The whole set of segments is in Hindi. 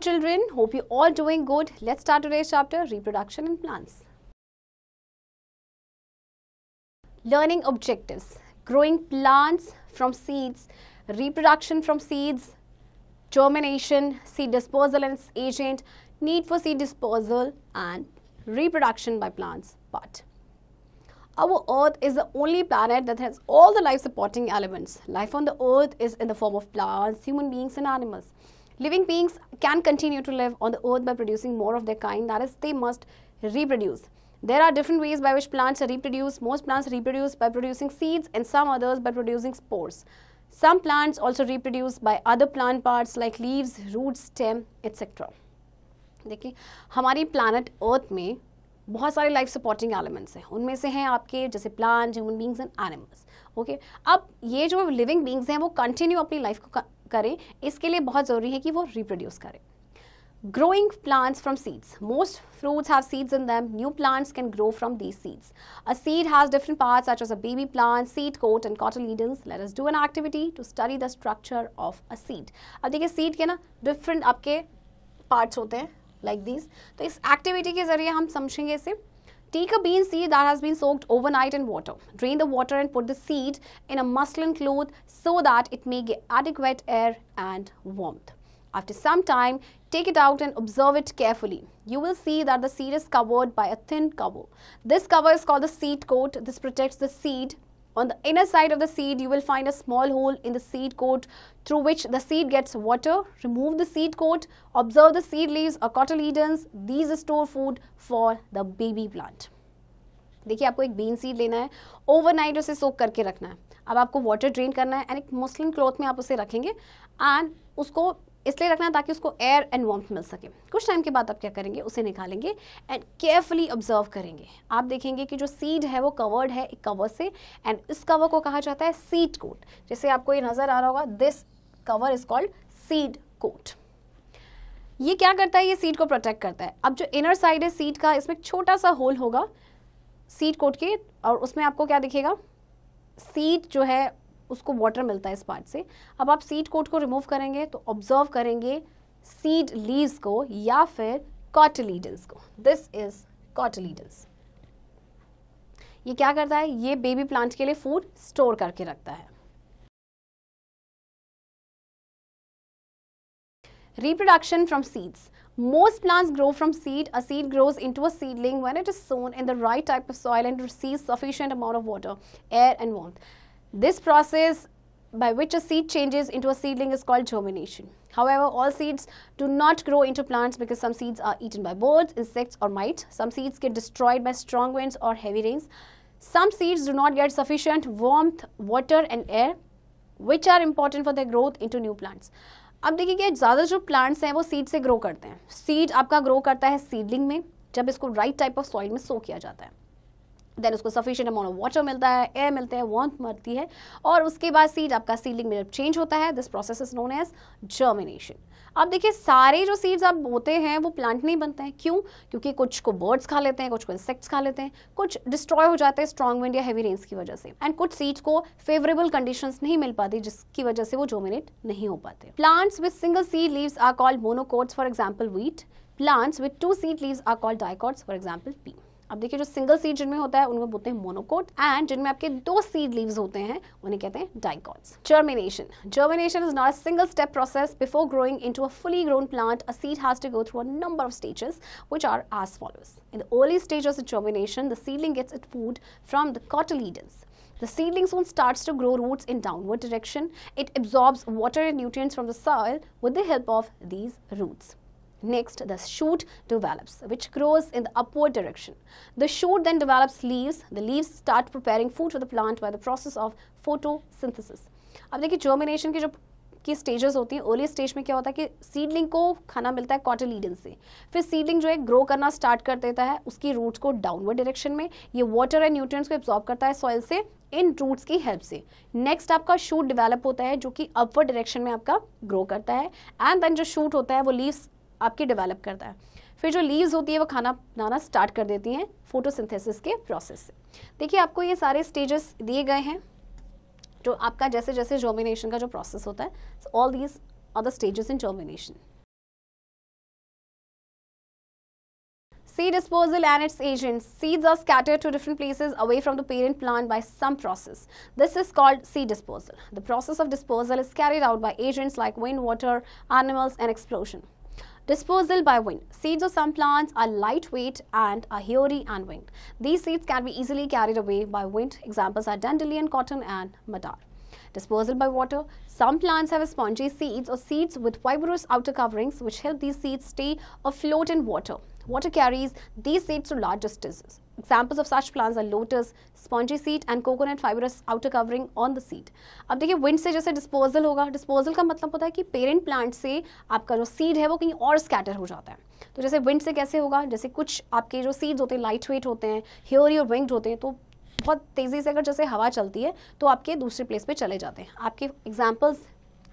children, hope you all doing good. Let's start today's chapter, Reproduction in Plants. Learning objectives, growing plants from seeds, reproduction from seeds, germination, seed disposal and its agent, need for seed disposal and reproduction by plants part. Our earth is the only planet that has all the life supporting elements. Life on the earth is in the form of plants, human beings and animals living beings can continue to live on the earth by producing more of their kind, that is, they must reproduce. There are different ways by which plants reproduce. Most plants reproduce by producing seeds and some others by producing spores. Some plants also reproduce by other plant parts like leaves, roots, stem, etc. देखिए हमारी planet Earth में बहुत सारे लाइफ सपोर्टिंग एलिमेंट्स हैं उनमें से हैं आपके जैसे plant human beings and animals okay अब ये जो लिविंग बींग्स हैं वो कंटिन्यू अपनी लाइफ को करें इसके लिए बहुत जरूरी है कि वो रिप्रोड्यूस करें growing plants from seeds most fruits have seeds in them new plants can grow from these seeds a seed has different part such as a baby plant seed coat and cotyledons let us do an activity to study the structure of a seed अब देखिए सीड के ना डिफरेंट आपके पार्ट्स होते हैं लाइक like दीज तो इस एक्टिविटी के जरिए हम समझेंगे इसे Take a bean seed that has been soaked overnight in water. Drain the water and put the seed in a muslin cloth so that it may get adequate air and warmth. After some time, take it out and observe it carefully. You will see that the seed is covered by a thin cover. This cover is called the seed coat. This protects the seed on the inner side of the seed, you will find a small hole in the seed coat through which the seed gets water. Remove the seed coat. Observe the seed leaves or cotyledons. These store food for the baby plant. देखिए आपको एक बीन सीड लेना है ओवरनाइट उसे सोक करके रखना है अब आपको वाटर ड्रेन करना है एंड एक मुस्लिन क्लॉथ में आप उसे रखेंगे एंड उसको इसलिए रखना ताकि उसको एयर एंड वार्म मिल सके कुछ टाइम के बाद आप क्या करेंगे उसे निकालेंगे एंड केयरफुली ऑब्जर्व करेंगे आप देखेंगे कि जो सीड है वो कवर्ड है एक कवर से एंड इस कवर को कहा जाता है सीड कोट जैसे आपको ये नज़र आ रहा होगा this cover is called seed coat ये क्या करता है ये सीट को प्रोटेक्ट करता है अब जो इनर साइड है सीट का इसमें छोटा सा होल होगा सीट कोट के और उसमें आपको क्या दिखेगा सीट जो है उसको वाटर मिलता है इस पार्ट से अब आप सीड कोट को रिमूव करेंगे तो ऑब्जर्व करेंगे सीड लीव्स को या फिर कॉटलीडेंस को दिस इज कॉटलीडेंस ये क्या करता है ये बेबी प्लांट के लिए फूड स्टोर करके रखता है reproduction from seeds most plants grow from seed a seed grows in to seedling when it is sown in the right type of soil and receive sufficient amount of water air and warmth This process by which a seed changes into a seedling is called germination. However, all seeds do not grow into plants because some seeds are eaten by birds, insects or mites. Some seeds get destroyed by strong winds or heavy rains. Some seeds do not get sufficient warmth, water and air which are important for their growth into new plants. अब देखिए कि ज़्यादा जो प्लांट्स हैं वो सीड से ग्रो करते हैं सीड आपका ग्रो करता है सीडलिंग में जब इसको राइट टाइप ऑफ सॉइल में सो किया जाता है देन उसको सफिशियंट अमाउंट ऑफ वाटर मिलता है एयर मिलते हैं वॉन्थ मरती है और उसके बाद सीड आपका सीडलिंग में चेंज होता है this process is known as germination अब देखिए सारे जो सीड्स आप होते हैं वो प्लांट नहीं बनते हैं क्यों क्योंकि कुछ को बर्ड्स खा लेते हैं कुछ को इंसेक्ट्स खा लेते हैं कुछ डिस्ट्रॉय हो जाते हैं स्ट्रॉन्ग विंड या हैवी रेन्स की वजह से एंड कुछ सीड्स को फेवरेबल कंडीशंस नहीं मिल पाती जिसकी वजह से वो जोमिनेट नहीं हो पाते plants with single seed leaves are called monocots for example wheat plants with two seed leaves are called dicots for example pea अब देखिए जो सिंगल सीड जिनमें होता है उनमें बोलते हैं मोनोकोट एंड जिनमें आपके दो सीड लीव्स होते हैं उन्हें कहते हैं dicots germination germination is not a single step process before growing into a fully grown plant a seed has to go through a number of stages which are as follows in the early stages of germination the seedling gets it food from the cotyledons the seedling soon starts to grow roots in downward direction it absorbs water and nutrients from the soil with the help of these roots Next, the shoot develops, which grows in the upward direction. The shoot then develops leaves. The leaves start preparing food for the plant by the process of photosynthesis. अब देखिए germination की जो की stages होती है early stage में क्या होता है कि seedling को खाना मिलता है cotyledon से फिर seedling जो है grow करना start कर देता है उसकी roots को downward direction में ये water and nutrients को absorb करता है soil से इन रूट्स की हेल्प से नेक्स्ट आपका शूट डेवलप होता है जो कि अपवर्ड डायरेक्शन में आपका ग्रो करता है एंड देन जो शूट होता है वो लीव्स आपकी डेवलप करता है फिर जो लीव्स होती है वो खाना बनाना स्टार्ट कर देती हैं फोटोसिंथेसिस के प्रोसेस से देखिए आपको ये सारे स्टेजेस दिए गए हैं जो आपका जैसे जैसे जर्मिनेशन का जो प्रोसेस होता है all these are the stages in germination seed disposal and its agents. Seeds are scattered to different places away from the parent plant by some process. This is called seed disposal. The process of disposal is carried out by agents like wind, water, animals and explosion. Disposal by wind. Seeds of some plants are lightweight and are hairy and winged. These seeds can be easily carried away by wind. Examples are dandelion, cotton and madar. Dispersal by water. Some plants have spongy seeds or seeds with fibrous outer coverings which help these seeds stay afloat in water. Water carries these seeds to large distances. Examples of such plants are lotus spongy seed and coconut fibrous outer covering on the seed अब देखिए विंड से जैसे डिस्पोजल होगा डिस्पोजल का मतलब होता है कि पेरेंट प्लांट से आपका जो सीड है वो कहीं और स्कैटर हो जाता है तो जैसे विंड से कैसे होगा जैसे कुछ आपके जो सीड्स होते हैं लाइट वेट होते हैं ह्योरी और विंग्ड होते हैं तो बहुत तेज़ी से अगर जैसे हवा चलती है तो आपके दूसरे प्लेस पे चले जाते हैं आपके एग्जाम्पल्स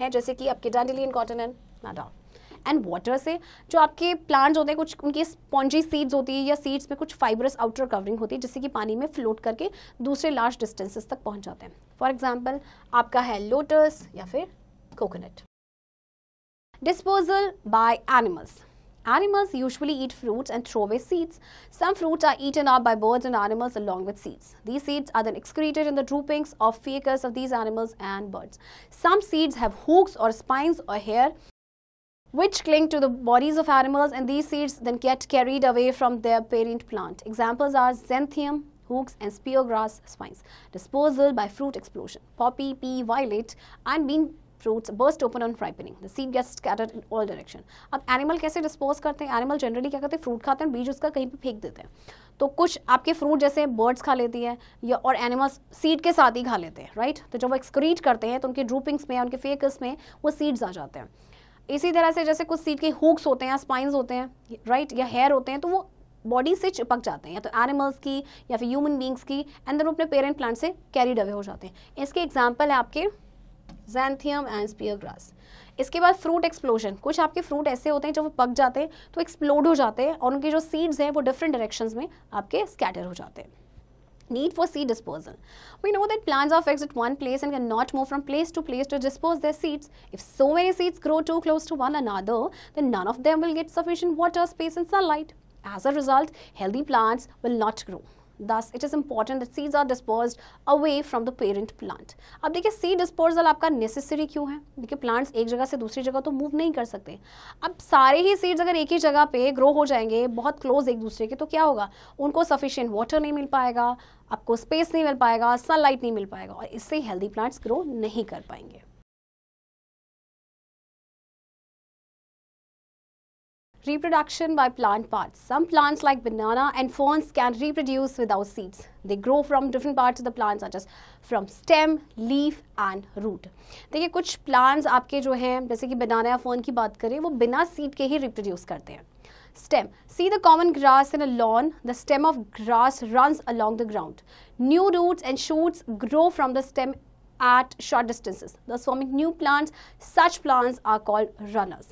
हैं जैसे कि आपके डांडिलियन कॉटन एंड नाडाउट एंड वाटर से जो आपके प्लांट्स होते हैं कुछ उनकी स्पॉन्जी सीड्स होती है या सीड्स में कुछ फाइबरस आउटर कवरिंग होती है जिससे कि पानी में फ्लोट करके दूसरे लार्ज डिस्टेंसेस तक पहुँच जाते हैं फॉर एग्जाम्पल आपका है लोटस या फिर coconut disposal by animals. Animals usually eat fruits and throw away seeds. Some fruits are eaten up by birds and animals along with seeds. These seeds are then excreted in the droppings of feces of these animals and birds. Some seeds have hooks or spines or hair which cling to the bodies of animals and these seeds then get carried away from their parent plant. Examples are xanthium, hooks and speargrass spines. Disposal by fruit explosion. Poppy, pea, violet and bean fruits burst open on ripening. The seed gets scattered in all direction अब animal kaise dispose karte hain? Animal generally kya karte hain? Fruit खाते hain, beej uska kahin pe फेंक dete hain. तो कुछ आपके फ्रूट जैसे बर्ड्स खा लेती हैं या और एनिमल्स सीड के साथ ही खा लेते हैं राइट तो जब वो एक्सक्रीट करते हैं तो उनके ड्रूपिंग्स में उनके फेकस में वो सीड्स आ जाते हैं इसी तरह से जैसे कुछ सीट के हुक्स होते हैं स्पाइंस होते हैं राइट या हेयर होते हैं तो वो बॉडी से चिपक जाते हैं या तो एनिमल्स की या फिर ह्यूमन बींग्स की एंड वो अपने पेरेंट प्लांट से कैरीड अवे हो जाते हैं इसके एग्जाम्पल है आपके जैंथियम एंड स्पियर ग्रास इसके बाद फ्रूट एक्सप्लोजन कुछ आपके फ्रूट ऐसे होते हैं जब वो पक जाते हैं तो एक्सप्लोड हो जाते हैं और उनके जो सीड्स हैं वो डिफरेंट डायरेक्शंस में आपके स्कैटर हो जाते हैं Need for seed disposal. We know that plants are fixed at one place and cannot move from place to place to dispose their seeds. If so many seeds grow too close to one another, then none of them will get sufficient water, space and sunlight. As a result, healthy plants will not grow. Thus, it is important that seeds are dispersed away from the parent plant. अब देखिए seed dispersal आपका necessary क्यों है देखिए plants एक जगह से दूसरी जगह तो move नहीं कर सकते अब सारे ही seeds अगर एक ही जगह पे grow हो जाएंगे बहुत close एक दूसरे के तो क्या होगा उनको sufficient water नहीं मिल पाएगा आपको space नहीं मिल पाएगा sunlight नहीं मिल पाएगा और इससे healthy plants grow नहीं कर पाएंगे Reproduction by plant parts. Some plants like banana and ferns can reproduce without seeds. They grow from different parts of the plant such as from stem, leaf and root. देखिए some plants like जो हैं जैसे कि banana या fern They बात करें seed के ही reproduce करते stem. See the common grass in a lawn. The stem of grass runs along the ground. New roots and shoots grow from the stem at short distances. Thus forming new plants. Such plants are called runners.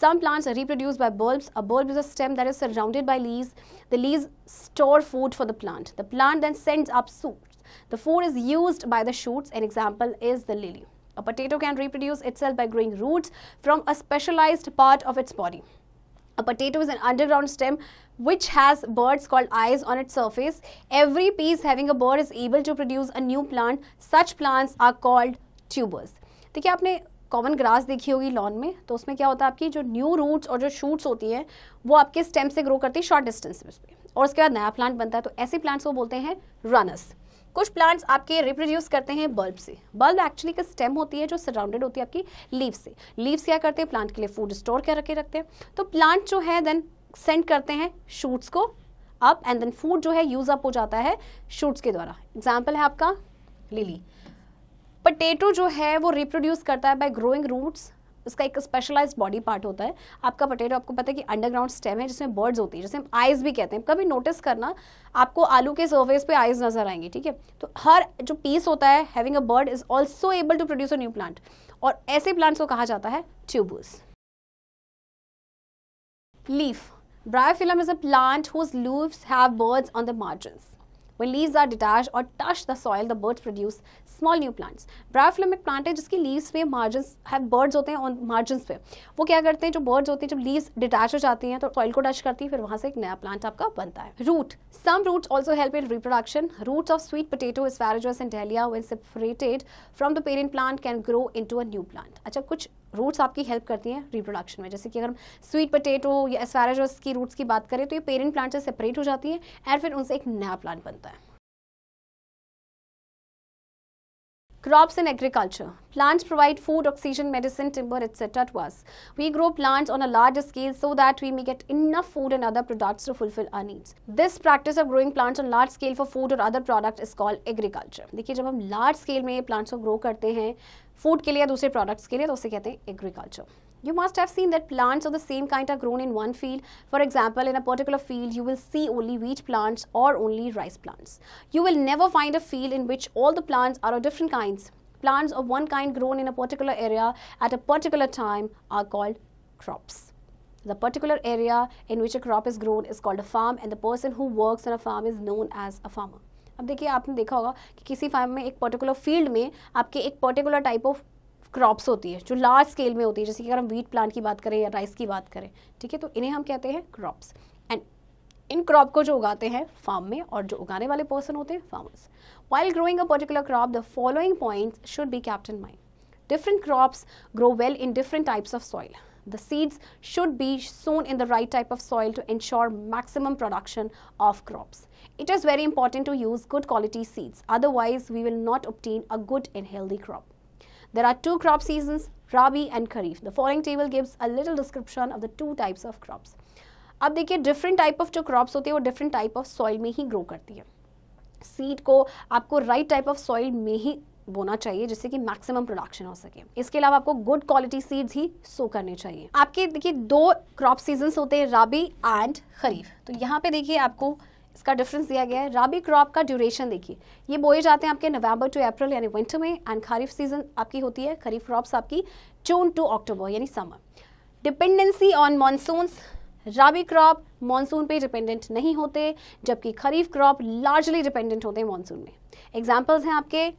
Some plants are reproduced by bulbs. A bulb is a stem that is surrounded by leaves. The leaves store food for the plant. The plant then sends up shoots. The food is used by the shoots. An example is the lily. A potato can reproduce itself by growing roots from a specialized part of its body. A potato is an underground stem which has birds called eyes on its surface. Every piece having a bird is able to produce a new plant. Such plants are called tubers. देखिए आपने कॉमन ग्रास देखी होगी लॉन में तो उसमें क्या होता है आपकी जो न्यू रूट्स और जो शूट्स होती हैं वो आपके स्टेम से ग्रो करती है शॉर्ट डिस्टेंस में और उसके बाद नया प्लांट बनता है तो ऐसे प्लांट्स को बोलते हैं रनर्स कुछ प्लांट्स आपके रिप्रोड्यूस करते हैं बल्ब से बल्ब एक्चुअली एक स्टेम होती है जो सराउंडेड होती है आपकी लीव से लीव्स क्या करते हैं प्लांट के लिए फूड स्टोर क्या रखे रखते हैं तो प्लांट जो है देन सेंड करते हैं शूट्स को अप एंड देन फूड जो है यूज़ अप हो जाता है शूट्स के द्वारा एग्जाम्पल है आपका लिली पटेटो जो है वो रिप्रोड्यूस करता है बाय ग्रोइंग रूट्स उसका एक स्पेशलाइज्ड बॉडी पार्ट होता है आपका पटेटो आपको पता है कि अंडरग्राउंड स्टेम है जिसमें बर्ड्स होती है जिसे हम आइज भी कहते हैं कभी नोटिस करना आपको आलू के सर्फेस पे आइज नजर आएंगे ठीक है तो हर जो पीस होता है having a bud is also able to produce a new plant और ऐसे प्लांट्स को कहा जाता है ट्यूबस leaf bryophyllum is a plant whose leaves have buds on the margins When leaves are detached or touch the soil, the birds produce small new plants. Bryophyलamic plant है जिसकी leaves में margins have birds होते हैं on margins पे वो क्या करते हैं जो birds होते हैं जब leaves detach हो जाती हैं तो soil को touch करती है फिर वहाँ से एक नया plant आपका बनता है Root. Some roots also help in reproduction. Roots of sweet potato, asparagus and dahlia when separated from the parent plant can grow into a new plant. अच्छा कुछ रूट्स आपकी हेल्प करती हैं रिप्रोडक्शन में जैसे कि अगर हम स्वीट पोटैटो या एस्फेराजस की रूट्स की बात करें तो ये पेरेंट प्लांट से सेपरेट हो जाती हैं एंड फिर उनसे एक नया प्लांट बनता है crops and agriculture. Plants provide food, oxygen, medicine, timber, etc. to us. We grow plants on a larger scale so that we may get enough food and other products to fulfill our needs. This practice of growing plants on large scale for food or other product is called agriculture. देखिए जब हम large scale में plants को grow करते हैं Food के लिए या दूसरे प्रोडक्ट्स के लिए तो कहते हैं agriculture You must have seen that plants of the same kind are grown in one field. For example, in a particular field, you will see only wheat plants or only rice plants. You will never find a field in which all the plants are of different kinds. Plants of one kind grown in a particular area at a particular time are called crops. The particular area in which a crop is grown is called a farm and the person who works on a farm is known as a farmer. अब देखिए आपने देखा होगा कि किसी फार्म में एक पर्टिकुलर फील्ड में आपके एक पर्टिकुलर टाइप ऑफ क्रॉप्स होती है जो लार्ज स्केल में होती है जैसे कि अगर हम वीट प्लांट की बात करें या राइस की बात करें ठीक है तो इन्हें हम कहते हैं क्रॉप्स एंड इन क्रॉप को जो उगाते हैं फार्म में और जो उगाने वाले पर्सन होते हैं farmers while growing a particular crop the following points should be kept in mind different crops grow well in different types of soil The seeds should be sown in the right type of soil to ensure maximum production of crops. It is very important to use good quality seeds, otherwise we will not obtain a good and healthy crop. There are two crop seasons, Rabi and Kharif. The following table gives a little description of the two types of crops. अब देखिए different type of जो crops होते हैं वो different type of soil में ही grow करती है Seed को आपको right type of soil में ही बोना चाहिए जिससे कि मैक्सिमम प्रोडक्शन हो सके इसके अलावा आपको गुड क्वालिटी सीड्स ही सो करने चाहिए आपके देखिए दो क्रॉप सीजन होते हैं राबी एंड खरीफ तो यहाँ पे देखिए आपको इसका डिफरेंस दिया गया है राबी क्रॉप का ड्यूरेशन देखिए ये बोए जाते हैं आपके नवंबर टू अप्रैल यानी विंटर में एंड खरीफ सीजन आपकी होती है खरीफ क्रॉप्स आपकी जून टू अक्टूबर यानी summer dependency on monsoon rabi crop monsoon पे डिपेंडेंट नहीं होते जबकि खरीफ क्रॉप लार्जली डिपेंडेंट होते हैं मानसून में एग्जाम्पल्स हैं आपके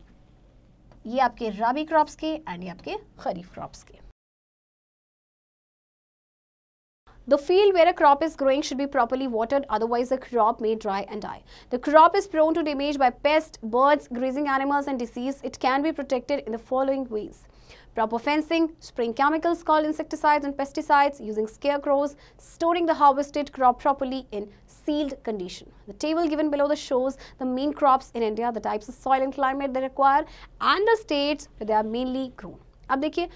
ये आपके रबी क्रॉप्स के एंड ये आपके खरीफ क्रॉप्स के The field where a crop is growing should be properly watered, otherwise the crop may dry and die. The crop is prone to damage by pests, birds, grazing animals and disease. It can be protected in the following ways. proper fencing, spraying chemicals called insecticides and pesticides, using scarecrows, storing the harvested crop properly in sealed condition. The table given below the shows the main crops in India, the types of soil and climate they require and the states where they are mainly grown. अब देखिए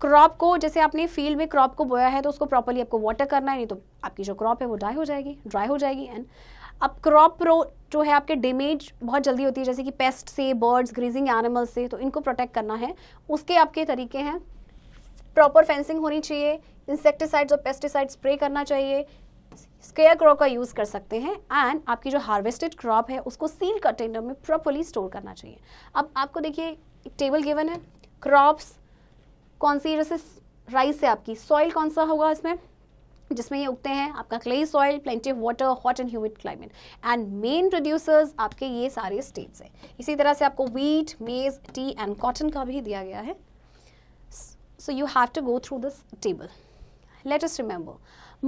क्रॉप को जैसे आपने फील्ड में क्रॉप को बोया है तो उसको प्रॉपरली आपको वाटर करना है नहीं तो आपकी जो क्रॉप है वो ड्राई हो जाएगी ड्राई हो जाएगी एंड अब क्रॉप जो है आपके डेमेज बहुत जल्दी होती है जैसे कि पेस्ट से बर्ड्स ग्रीजिंग एनिमल्स से तो इनको प्रोटेक्ट करना है उसके आपके तरीके हैं प्रॉपर फेंसिंग होनी चाहिए इंसेक्टिसाइड्स और पेस्टिसाइड स्प्रे करना चाहिए स्केयर क्रॉप का यूज़ कर सकते हैं एंड आपकी जो हार्वेस्टेड क्रॉप है उसको सील कंटेनर में प्रॉपरली स्टोर करना चाहिए अब आपको देखिए टेबल गिवन है क्रॉप्स कौन सी जैसे राइस है आपकी सॉइल कौन सा होगा इसमें जिसमें ये उगते हैं आपका clay soil plenty of water hot and humid climate and main producers आपके ये सारे स्टेट्स हैं इसी तरह से आपको वीट मेज टी एंड कॉटन का भी दिया गया है so you have to go through this table let us remember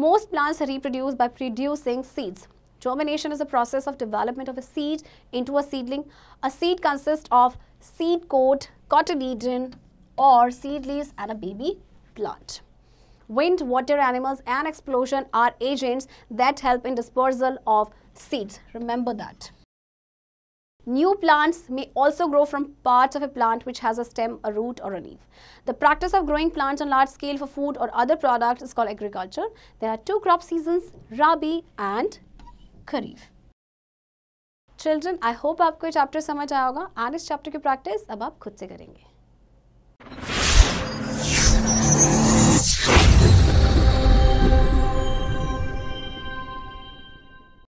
most plants reproduce by producing seeds germination is a process of development of a seed in a seedling a seed consists of seed coat cotyledon or seed leaves and a baby plant Wind, water animals and explosion are agents that help in dispersal of seeds. Remember that. New plants may also grow from parts of a plant which has a stem, a root or a leaf. The practice of growing plants on large scale for food or other products is called agriculture. There are two crop seasons, Rabi and Kharif. Children, I hope आपको ये चैप्टर समझ आया होगा एंड इस चैप्टर की प्रैक्टिस अब आप खुद से करेंगे